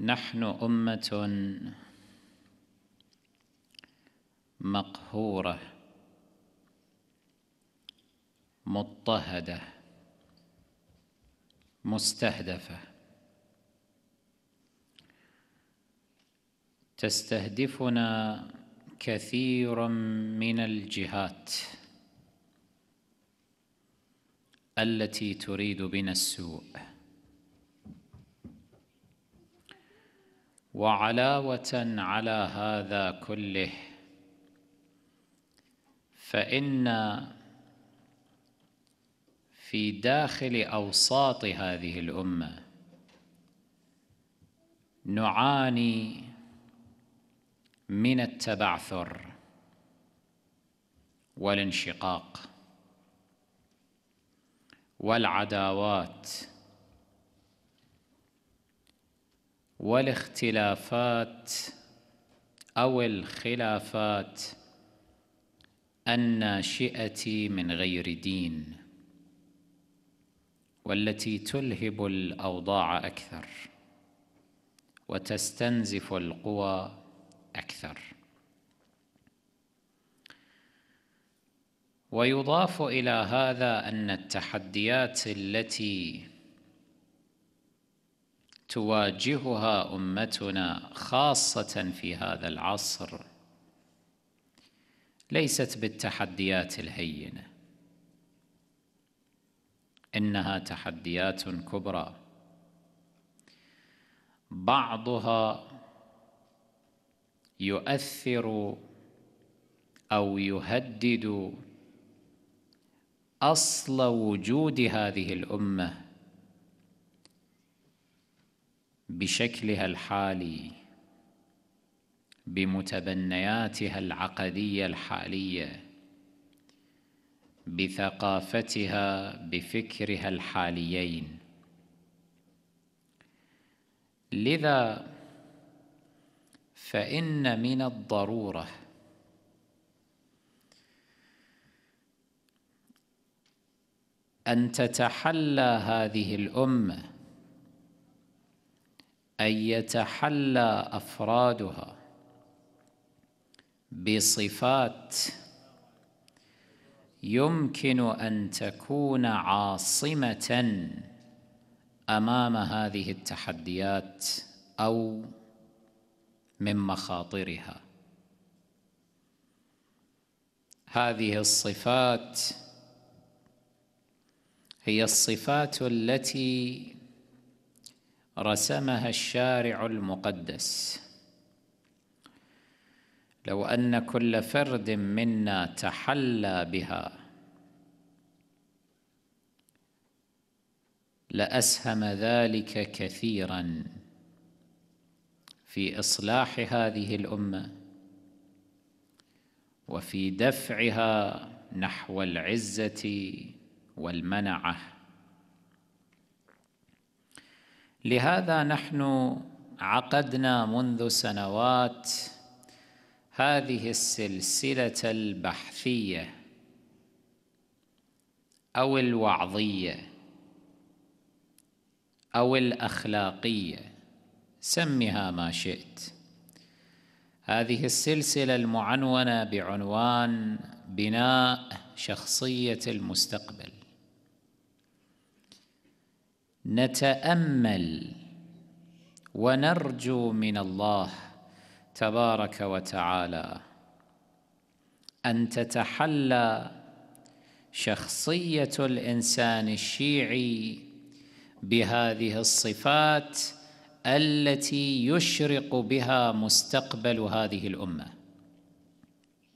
نحن أمة مقهورة مضطهدة مستهدفة تستهدفنا كثير من الجهات التي تريد بنا السوء وعلاوة على هذا كله فإن في داخل أوساط هذه الأمة نعاني من التبعثر والانشقاق والعداوات والاختلافات أو الخلافات الناشئة من غير دين والتي تلهب الأوضاع أكثر وتستنزف القوى أكثر ويضاف إلى هذا أن التحديات التي تواجهها امتنا خاصه في هذا العصر ليست بالتحديات الهينه انها تحديات كبرى بعضها يؤثر او يهدد اصل وجود هذه الامه بشكلها الحالي بمتبنياتها العقديه الحاليه بثقافتها بفكرها الحاليين لذا فان من الضروره ان تتحلى هذه الامه أن يتحلى أفرادها بصفات يمكن أن تكون عاصمة أمام هذه التحديات أو من مخاطرها هذه الصفات هي الصفات التي رسمها الشارع المقدس لو ان كل فرد منا تحلى بها لاسهم ذلك كثيرا في اصلاح هذه الامه وفي دفعها نحو العزه والمنعه لهذا نحن عقدنا منذ سنوات هذه السلسلة البحثية أو الوعظية أو الأخلاقية سمها ما شئت هذه السلسلة المعنونة بعنوان بناء شخصية المستقبل نتامل ونرجو من الله تبارك وتعالى ان تتحلى شخصيه الانسان الشيعي بهذه الصفات التي يشرق بها مستقبل هذه الامه